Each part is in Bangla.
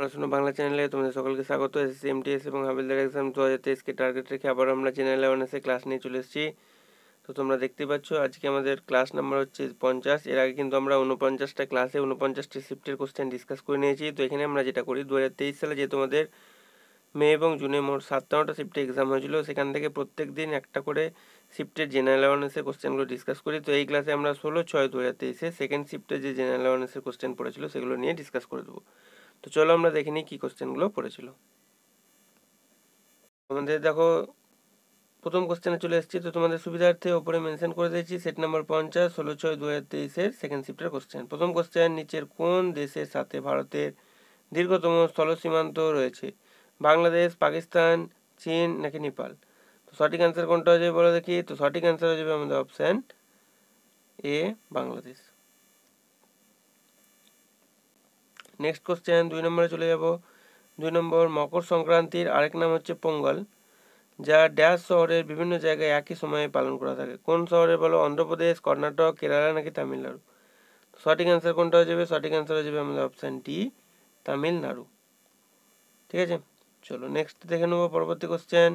পড়াশোনা বাংলা চ্যানেলে তোমাদের সকলকে স্বাগত এসএসসি এমটিএস এবং হাবিলদার এক্সাম দু হাজার তেইশকে টার্গেট রেখে আবার আমরা চ্যানেল এসে ক্লাস নিয়ে চলে এসেছি তো তোমরা দেখতে পাচ্ছ আজকে আমাদের ক্লাস নাম্বার হচ্ছে পঞ্চাশ এর আগে কিন্তু আমরা উনপঞ্চাশটা ক্লাসে ঊনপঞ্চাশটি শিফটের কোশ্চেন ডিসকাস করে নিয়েছি তো এখানে আমরা যেটা করি দু হাজার তেইশ সালে যে তোমাদের মে এবং জুনে মোট সাতান্নটা শিফটে এক্সাম হয়েছিল সেখান থেকে প্রত্যেক দিন একটা করে শিফটের জেনারেল অ্যাওয়ারনেসের কোশ্চেনগুলো ডিসকাস করি তো এই ক্লাসে আমরা ষোলো ছয় দু হাজার তেইশে সেকেন্ড শিফটে যে জেনারেল অ্যাওয়ারনেসের কোশ্চেন পড়েছিল সেগুলো নিয়ে ডিসকাস করে দেবো তো চলো আমরা দেখে নিই কী কোশ্চেনগুলো পড়েছিল আমাদের দেখো প্রথম কোশ্চেনে চলে এসেছি তো তোমাদের সুবিধার্থে ওপরে মেনশন করে দিয়েছি সেট নাম্বার পঞ্চাশ ষোলো ছয় দু হাজার তেইশের সেকেন্ড শিফটের কোশ্চেন প্রথম কোশ্চেন নিচের কোন দেশের সাথে ভারতের দীর্ঘতম স্থল সীমান্ত রয়েছে বাংলাদেশ পাকিস্তান চীন নাকি নেপাল তো সঠিক অ্যান্সার কোনটা হয়ে যাবে বলো দেখি তো সঠিক অ্যান্সার হয়ে যাবে আমাদের option A Bangladesh next question দুই নম্বরে চলে যাব দুই নম্বর মকর সংক্রান্তির আরেক নাম হচ্ছে পোঙ্গল যা ড্যাশ শহরের বিভিন্ন জায়গায় একই সময়ে পালন করা থাকে কোন শহরে বলো অন্ধ্রপ্রদেশ কর্ণাটক কেরালা নাকি তামিলনাড়ু সঠিক অ্যান্সার কোনটা হয়ে যাবে সঠিক অ্যান্সার হয়ে যাবে আমাদের অপশান ডি তামিলনাড়ু ঠিক আছে চলো নেক্সট দেখে নেব পরবর্তী কোশ্চেন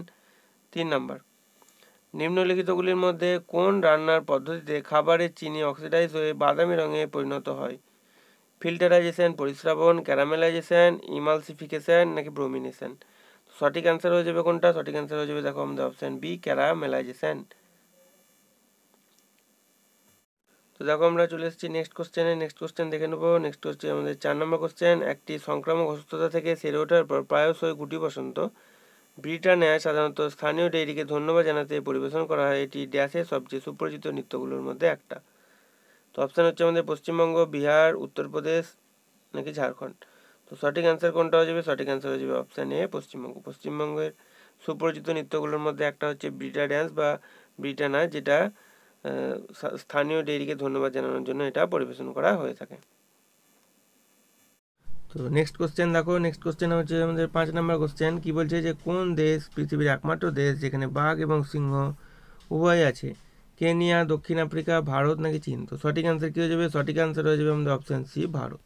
তিন নাম্বার নিম্নলিখিতগুলির মধ্যে কোন রান্নার পদ্ধতিতে খাবারের চিনি অক্সিডাইজ হয়ে বাদামি রঙে পরিণত হয় ফিল্টারাইজেশন পরিশ্রাবণ ক্যারামেলাইজেশন ইমালসিফিকেশন নাকি ব্রোমিনেশন সঠিক অ্যান্সার হয়ে যাবে কোনটা সঠিক অ্যান্সার হয়ে যাবে দেখো আমাদের অপশান বি ক্যারামেলাইজেশন তো দেখো আমরা চলে এসেছি নেক্সট কোশ্চেনে নেক্সট কোশ্চেন দেখে নেবো নেক্সট কোশ্চেন আমাদের চার নম্বর কোশ্চেন একটি সংক্রামক অসুস্থতা থেকে সেরে ওঠার পর প্রায়শই গুটি বসন্ত ব্রিটানিয়ায় সাধারণত স্থানীয় ডেইরিকে ধন্যবাদ জানাতে পরিবেশন করা হয় এটি ড্যাশের সবচেয়ে সুপরিচিত নৃত্যগুলোর মধ্যে একটা তো অপশান হচ্ছে আমাদের পশ্চিমবঙ্গ বিহার উত্তরপ্রদেশ নাকি ঝাড়খণ্ড তো সঠিক অ্যান্সার কোনটা হয়ে যাবে সঠিক অ্যান্সার হয়ে যাবে অপশান এ পশ্চিমবঙ্গ পশ্চিমবঙ্গের সুপরিচিত নৃত্যগুলোর মধ্যে একটা হচ্ছে ব্রিটা ড্যান্স বা ব্রিটানা যেটা স্থানীয় ডেইরিকে ধন্যবাদ জানানোর জন্য এটা পরিবেশন করা হয়ে থাকে তো নেক্সট কোশ্চেন দেখো নেক্সট কোশ্চেন হচ্ছে আমাদের পাঁচ নম্বর কোশ্চেন কি বলছে যে কোন দেশ পৃথিবীর একমাত্র দেশ যেখানে বাঘ এবং সিংহ উভয় আছে কেনিয়া দক্ষিণ আফ্রিকা ভারত নাকি চীন তো সঠিক অ্যান্সার কী হয়ে যাবে সঠিক অ্যান্সার হয়ে যাবে আমাদের option C Bharat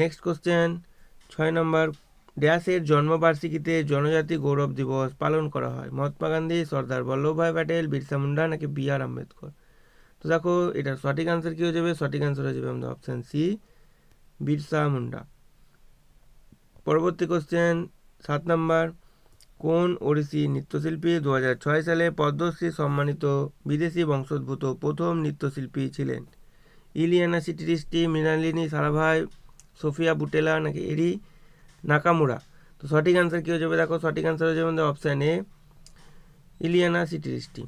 next question ছয় নম্বর ড্যাশের জন্মবার্ষিকীতে জনজাতি গৌরব দিবস পালন করা হয় মহাত্মা গান্ধী সর্দার বল্লভভাই প্যাটেল বিরসা মুন্ডা নাকি বি আর আম্বেদকর তো দেখো এটার সঠিক অ্যান্সার কী হয়ে যাবে সঠিক অ্যান্সার হয়ে যাবে আমাদের অপশান সি বিরসা মুন্ডা পরবর্তী কোশ্চেন সাত নম্বর কোন ওড়িশি নৃত্যশিল্পী দু সালে পদ্মশ্রী সম্মানিত বিদেশি বংশোদ্ভূত প্রথম নৃত্যশিল্পী ছিলেন Ileana Citaristi Mrinalini Sarabhai Sofia Butella নাকি এরি নাকামুরা তো সঠিক অ্যান্সার কী হয়ে যাবে দেখো সঠিক অ্যান্সার হয়ে যাবে অপশান এ ইলিয়ানা সিটিরিস্টি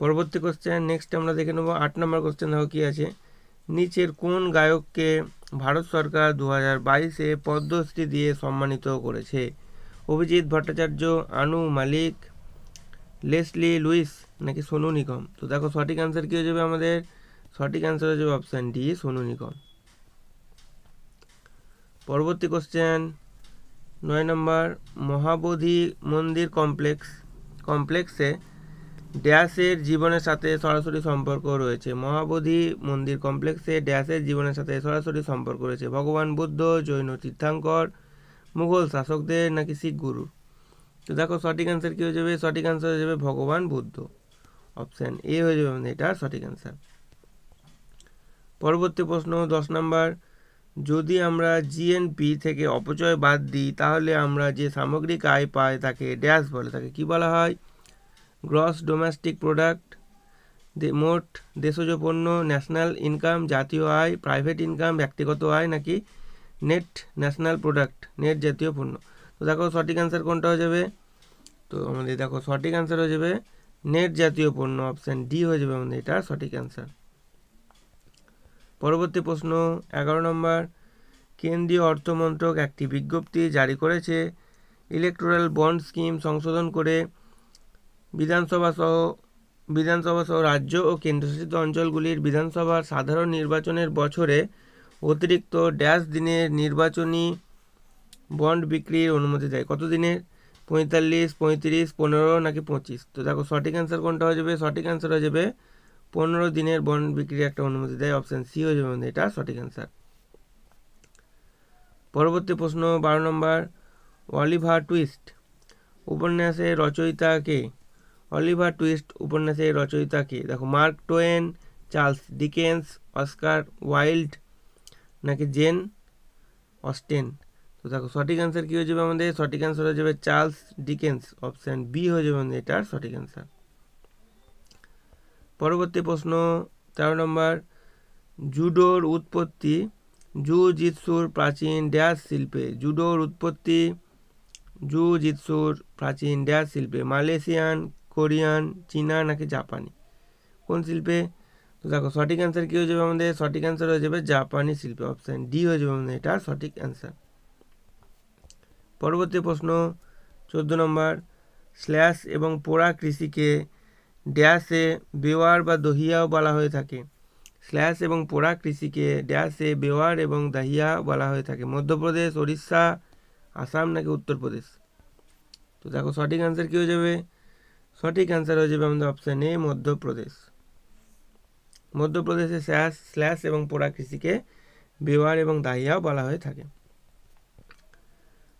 পরবর্তী কোশ্চেন নেক্সট আমরা দেখে নেব আট নম্বর কোশ্চেন দেখো কী আছে নিচের কোন গায়ককে ভারত সরকার দু হাজার বাইশে পদ্মশ্রী দিয়ে সম্মানিত করেছে অভিজিৎ ভট্টাচার্য আনু মালিক লেসলি লুইস নাকি সোনু নিগম তো দেখো সঠিক অ্যান্সার কী হয়ে যাবে আমাদের সঠিক অ্যান্সার হয়ে যাবে অপশান ডি সোনু নিগম পরবর্তী কোশ্চেন নয় নম্বর মহাবোধি মন্দির কমপ্লেক্স কমপ্লেক্সে ড্যাশের জীবনের সাথে সরাসরি সম্পর্ক রয়েছে মহাবোধি মন্দির কমপ্লেক্সে ড্যাশের জীবনের সাথে সরাসরি সম্পর্ক রয়েছে ভগবান বুদ্ধ জৈন তীর্থাঙ্কর মুঘল শাসকদের নাকি শিখ গুরু তো দেখো সঠিক অ্যান্সার কী হয়ে যাবে সঠিক অ্যান্সার হয়ে যাবে ভগবান বুদ্ধ অপশান এ হয়ে যাবে মানে এটা সঠিক অ্যান্সার পরবর্তী প্রশ্ন দশ নম্বর যদি আমরা জিএনপি থেকে অপচয় বাদ দিই তাহলে আমরা যে সামগ্রিক আয় পাই তাকে ড্যাশ বলে তাকে কি বলা হয় গ্রস ডোমেস্টিক প্রোডাক্ট মোট দেশজ পণ্য ন্যাশনাল ইনকাম জাতীয় আয় প্রাইভেট ইনকাম ব্যক্তিগত আয় নাকি নেট ন্যাশনাল প্রোডাক্ট নেট জাতীয় পণ্য তো দেখো সঠিক অ্যান্সার কোনটা হয়ে যাবে তো আমাদের দেখো সঠিক অ্যান্সার হয়ে যাবে নেট জাতীয় পণ্য অপশান ডি হয়ে যাবে আমাদের এটা সঠিক অ্যান্সার পরবর্তী প্রশ্ন এগারো নম্বর কেন্দ্রীয় অর্থমন্ত্রক একটি বিজ্ঞপ্তি জারি করেছে ইলেকট্রাল বন্ড স্কিম সংশোধন করে বিধানসভা সহ বিধানসভা সহ রাজ্য ও কেন্দ্রশাসিত অঞ্চলগুলির বিধানসভার সাধারণ নির্বাচনের বছরে অতিরিক্ত ড্যাশ দিনের নির্বাচনী বন্ড বিক্রির অনুমতি দেয় কত দিনের পঁয়তাল্লিশ পঁয়ত্রিশ পনেরো নাকি পঁচিশ তো দেখো সঠিক অ্যান্সার কোনটা হয়ে যাবে সঠিক অ্যান্সার হয়ে যাবে পনেরো দিনের বন্ড বিক্রির একটা অনুমতি দেয় অপশান সি হয়ে যাবে এটা সঠিক অ্যান্সার পরবর্তী প্রশ্ন বারো নম্বর অলিভার টুইস্ট উপন্যাসের রচয়িতাকে কে অলিভার টুইস্ট উপন্যাসের কে দেখো Mark Twain Charles Dickens Oscar Wilde নাকি জেন অস্টেন তো দেখো সঠিক অ্যান্সার কী হয়ে যাবে আমাদের সঠিক অ্যান্সার হয়ে যাবে চার্লস ডিকেন্স অপশান বি হয়ে যাবে আমাদের এটার সঠিক অ্যান্সার পরবর্তী প্রশ্ন তেরো নম্বর জুডোর উৎপত্তি জু জিৎসুর প্রাচীন ড্যাশ শিল্পে জুডোর উৎপত্তি জু জিৎসুর প্রাচীন ড্যাশ শিল্পে মালয়েশিয়ান কোরিয়ান চীনা নাকি জাপানি কোন শিল্পে তো দেখো সঠিক অ্যান্সার কী হয়ে যাবে আমাদের সঠিক অ্যান্সার হয়ে যাবে জাপানি শিল্পে অপশান ডি হয়ে যাবে আমাদের এটা সঠিক অ্যান্সার পরবর্তী প্রশ্ন চোদ্দো নম্বর স্ল্যাশ এবং পোড়া কৃষিকে ড্যাশে বেওয়ার বা দহিয়াও বলা হয়ে থাকে স্ল্যাশ এবং পোড়া কৃষিকে ড্যাশে বেওয়ার এবং দাহিয়া বলা হয়ে থাকে মধ্যপ্রদেশ ওড়িশা আসাম নাকি উত্তরপ্রদেশ তো দেখো সঠিক অ্যান্সার কী হয়ে যাবে সঠিক অ্যান্সার হয়ে যাবে আমাদের অপশান এ মধ্যপ্রদেশ মধ্যপ্রদেশে স্যাস স্ল্যাশ এবং পোড়া কৃষিকে বেওয়ার এবং দাহিয়াও বলা হয়ে থাকে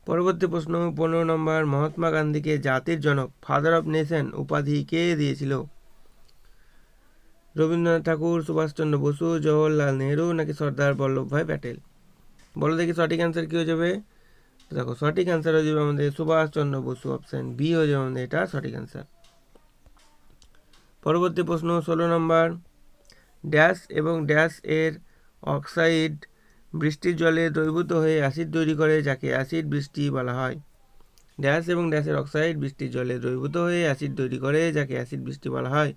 পরবর্তী প্রশ্ন পনেরো নম্বর মহাত্মা গান্ধীকে জাতির জনক ফাদার অব নেশন উপাধি কে দিয়েছিল রবীন্দ্রনাথ ঠাকুর সুভাষচন্দ্র বসু জওহরলাল নেহরু নাকি সর্দার বল্লভভাই প্যাটেল বলো দেখি সঠিক অ্যান্সার কী হয়ে যাবে দেখো সঠিক অ্যান্সার হয়ে যাবে আমাদের সুভাষচন্দ্র বসু অপশান বি হয়ে যাবে আমাদের এটা সঠিক অ্যান্সার পরবর্তী প্রশ্ন ষোলো নম্বর ড্যাশ এবং ড্যাশ এর অক্সাইড বৃষ্টির জলে দ্রবীভূত হয়ে অ্যাসিড তৈরি করে যাকে অ্যাসিড বৃষ্টি বলা হয় ড্যাশ এবং ড্যাশের অক্সাইড বৃষ্টির জলে দ্রবীভূত হয়ে অ্যাসিড তৈরি করে যাকে অ্যাসিড বৃষ্টি বলা হয়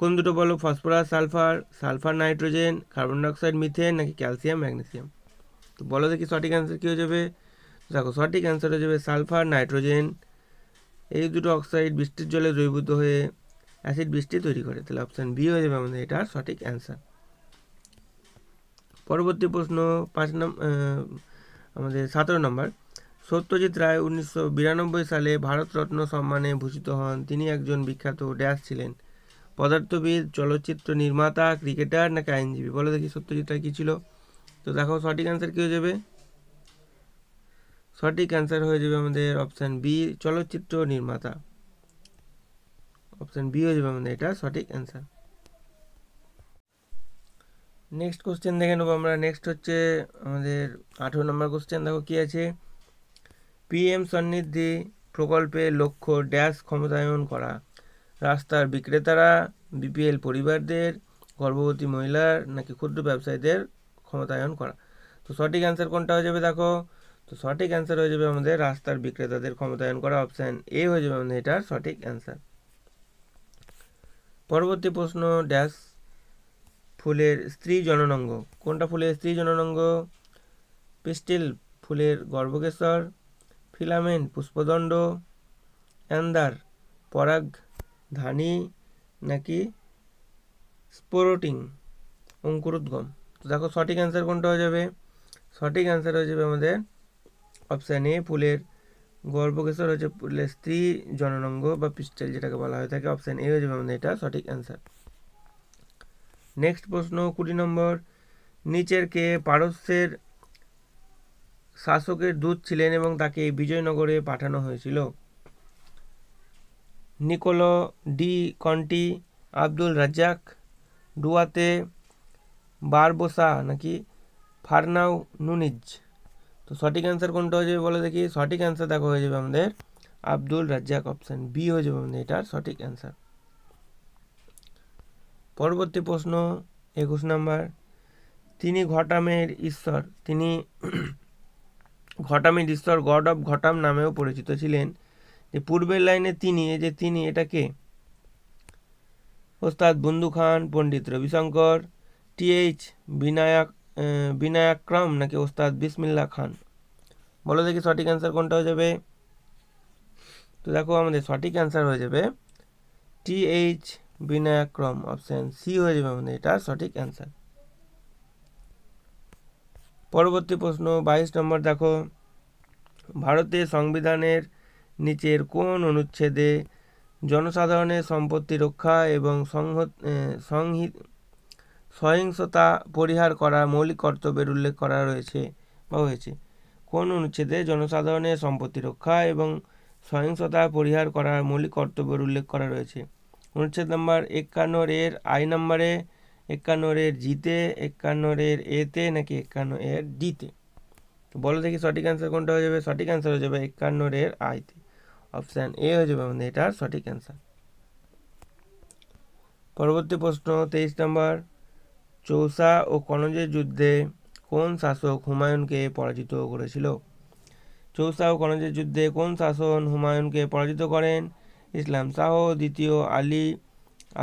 কোন দুটো বলো phosphorus sulphur sulphur nitrogen carbon dioxide methane নাকি ক্যালসিয়াম ম্যাগনেসিয়াম তো বলো দেখি সঠিক অ্যান্সার কী হয়ে যাবে দেখো সঠিক অ্যান্সার হয়ে যাবে সালফার নাইট্রোজেন এই দুটো অক্সাইড বৃষ্টির জলে দ্রবীভূত হয়ে অ্যাসিড বৃষ্টি তৈরি করে তাহলে অপশান বি হয়ে যাবে আমাদের এটার সঠিক অ্যান্সার পরবর্তী প্রশ্ন পাঁচ নম্বর আমাদের সতেরো নম্বর সত্যজিৎ রায় উনিশশো সালে ভারতরত্ন সম্মানে ভূষিত হন তিনি একজন বিখ্যাত ড্যাশ ছিলেন পদার্থবিদ চলচ্চিত্র নির্মাতা ক্রিকেটার নাকি আইনজীবী বলে দেখি সত্যজিৎ রায় কী ছিল তো দেখো সঠিক অ্যান্সার কী হয়ে যাবে সঠিক অ্যান্সার হয়ে যাবে আমাদের অপশান বি চলচ্চিত্র নির্মাতা অপশান বি হয়ে যাবে আমাদের এটা সঠিক অ্যান্সার নেক্সট কোশ্চেন দেখে নেবো আমরা নেক্সট হচ্ছে আমাদের আঠেরো নম্বর কোশ্চেন দেখো কী আছে পিএম সন্নিধি প্রকল্পে লক্ষ্য ড্যাশ ক্ষমতায়ন করা রাস্তার বিক্রেতারা বিপিএল পরিবারদের গর্ভবতী মহিলার নাকি ক্ষুদ্র ব্যবসায়ীদের ক্ষমতায়ন করা তো সঠিক অ্যান্সার কোনটা হয়ে যাবে দেখো তো সঠিক অ্যান্সার হয়ে যাবে আমাদের রাস্তার বিক্রেতাদের ক্ষমতায়ন করা অপশান এ হয়ে যাবে আমাদের এটার সঠিক অ্যান্সার পরবর্তী প্রশ্ন ড্যাশ ফুলের স্ত্রী জননঙ্গ কোনটা ফুলের স্ত্রী জননঙ্গ পিস্টিল ফুলের গর্ভকেশর ফিলামেন্ট পুষ্পদণ্ড অ্যান্দার পরাগ ধানি নাকি স্পোরোটিং অঙ্কুরোদ্গম তো দেখো সঠিক অ্যান্সার কোনটা হয়ে যাবে সঠিক অ্যান্সার হয়ে যাবে আমাদের অপশান এ ফুলের গর্ভকেশর হচ্ছে স্ত্রী জননাঙ্গ বা পিস্টেল যেটাকে বলা হয়ে থাকে অপশান এ হয়ে যাবে আমাদের এটা সঠিক অ্যান্সার নেক্সট প্রশ্ন কুড়ি নম্বর নিচের কে পারস্যের শাসকের দূত ছিলেন এবং তাকে বিজয়নগরে পাঠানো হয়েছিল Niccolo de Conti Abdul Razzaq ডুয়াতে বারবোসা নাকি ফার্নাউ নুনিজ তো সঠিক অ্যান্সার কোনটা হয়ে যাবে বলে দেখি সঠিক অ্যান্সার দেখো হয়ে যাবে আমাদের আব্দুল রাজ্জাক অপশান বি হয়ে যাবে আমাদের এটার সঠিক অ্যান্সার পরবর্তী প্রশ্ন একুশ নাম্বার তিনি ঘটামের ঈশ্বর তিনি ঘটামের ঈশ্বর গড অফ ঘটাম নামেও পরিচিত ছিলেন যে পূর্বের লাইনে তিনি যে তিনি এটা কে ওস্তাদ বন্ধু খান পণ্ডিত রবিশঙ্কর টিএইচ বিনায়ক বিনায়াক্রম নাকি ওস্তাদ বিসমিল্লা খান বলো দেখি সঠিক অ্যান্সার কোনটা হয়ে যাবে তো দেখো আমাদের সঠিক অ্যান্সার হয়ে যাবে T H Vinayakram option C হয়ে যাবে আমাদের এটা সঠিক অ্যান্সার পরবর্তী প্রশ্ন বাইশ নম্বর দেখো ভারতের সংবিধানের নিচের কোন অনুচ্ছেদে জনসাধারণের সম্পত্তি রক্ষা এবং সংহত সংহিত সহিংসতা পরিহার করা মৌলিক কর্তব্যের উল্লেখ করা রয়েছে বা হয়েছে কোন অনুচ্ছেদে জনসাধারণের সম্পত্তি রক্ষা এবং সহিংসতা পরিহার করার মৌলিক কর্তব্যের উল্লেখ করা রয়েছে অনুচ্ছেদ নম্বর একান্নর এর আই নম্বরে একান্নর এর জিতে একান্নর এর এতে নাকি একান্ন এর ডিতে তো বলো দেখি সঠিক অ্যান্সার কোনটা হয়ে যাবে সঠিক অ্যান্সার হয়ে যাবে একান্নর এর আইতে অপশান এ হয়ে যাবে আমাদের এটার সঠিক অ্যান্সার পরবর্তী প্রশ্ন তেইশ নম্বর চৌসা ও কনজের যুদ্ধে কোন শাসক হুমায়ুনকে পরাজিত করেছিল চৌসা ও কনজের যুদ্ধে কোন শাসন হুমায়ুনকে পরাজিত করেন ইসলাম শাহ দ্বিতীয় আলী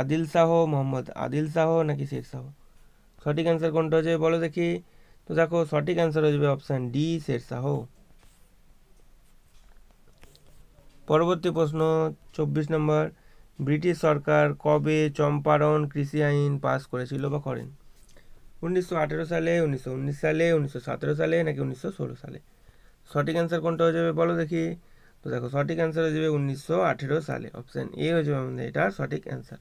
আদিল শাহ মোহাম্মদ আদিল শাহ নাকি শেখ শাহ সঠিক অ্যান্সার কোনটা হচ্ছে বলো দেখি তো দেখো সঠিক অ্যান্সার হয়ে যাবে অপশান ডি শের শাহ পরবর্তী প্রশ্ন চব্বিশ নম্বর ব্রিটিশ সরকার কবে চম্পারণ কৃষি আইন পাস করেছিল বা করেন উনিশশো আঠেরো সালে উনিশশো উনিশ সালে উনিশশো সতেরো সালে নাকি উনিশশো ষোলো সালে সঠিক অ্যান্সার কোনটা হয়ে যাবে বলো দেখি তো দেখো সঠিক অ্যান্সার হয়ে যাবে উনিশশো আঠেরো সালে অপশান এ হয়ে যাবে আমাদের এটা সঠিক অ্যান্সার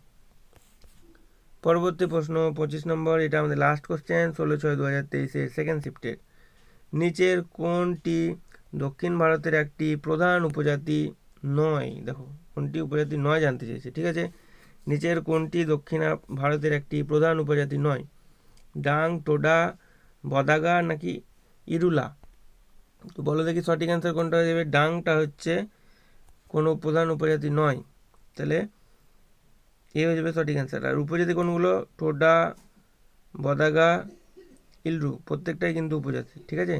পরবর্তী প্রশ্ন পঁচিশ নম্বর এটা আমাদের লাস্ট কোশ্চেন ষোলো ছয় দু হাজার তেইশে সেকেন্ড শিফটের নিচের কোনটি দক্ষিণ ভারতের একটি প্রধান উপজাতি নয় দেখো কোনটি উপজাতি নয় জানতে চেয়েছে ঠিক আছে নিচের কোনটি দক্ষিণ ভারতের একটি প্রধান উপজাতি নয় ডাং টোডা বদাগা নাকি ইরুলা তো বলো দেখি সঠিক অ্যান্সার কোনটা হয়ে যাবে ডাংটা হচ্ছে কোনো প্রধান উপজাতি নয় তাহলে এ হয়ে যাবে সঠিক অ্যান্সার আর উপজাতি কোনগুলো টোডা বদাগা ইলরু প্রত্যেকটাই কিন্তু উপজাতি ঠিক আছে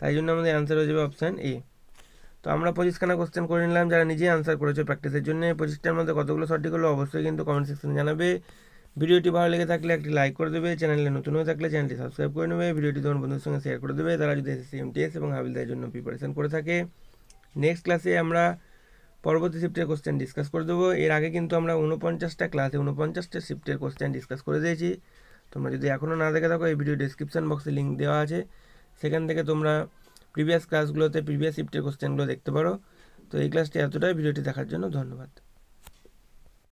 তাই জন্য আমাদের অ্যান্সার হয়ে যাবে অপশান এ তো আমরা পঁচিশখানা কোশ্চেন করে নিলাম যারা নিজেই অ্যান্সার করেছে প্র্যাকটিসের জন্য পঁচিশটার মধ্যে কতগুলো সঠিক হলো অবশ্যই কিন্তু কমেন্ট সেকশনে জানাবে ভিডিওটি ভালো লেগে থাকলে একটি লাইক করে দেবে চ্যানেলে নতুন হয়ে থাকলে চ্যানেলটি সাবস্ক্রাইব করে নেবে ভিডিওটি তোমার বন্ধুর সঙ্গে শেয়ার করে দেবে তারা যদি এসএসসি এমটিএস এবং হাবিলদার জন্য প্রিপারেশান করে থাকে নেক্সট ক্লাসে আমরা পরবর্তী শিফটের কোশ্চেন ডিসকাস করে দেবো এর আগে কিন্তু আমরা উনপঞ্চাশটা ক্লাসে উনপঞ্চাশটা শিফটের কোশ্চেন ডিসকাস করে দিয়েছি তোমরা যদি এখনও না দেখে থাকো এই ভিডিও ডিসক্রিপশান বক্সে লিঙ্ক দেওয়া আছে সেখান থেকে তোমরা প্রিভিয়াস ক্লাসগুলোতে প্রিভিয়াস শিফটের কোশ্চেনগুলো দেখতে পারো তো এই ক্লাসটি এতটাই ভিডিওটি দেখার জন্য ধন্যবাদ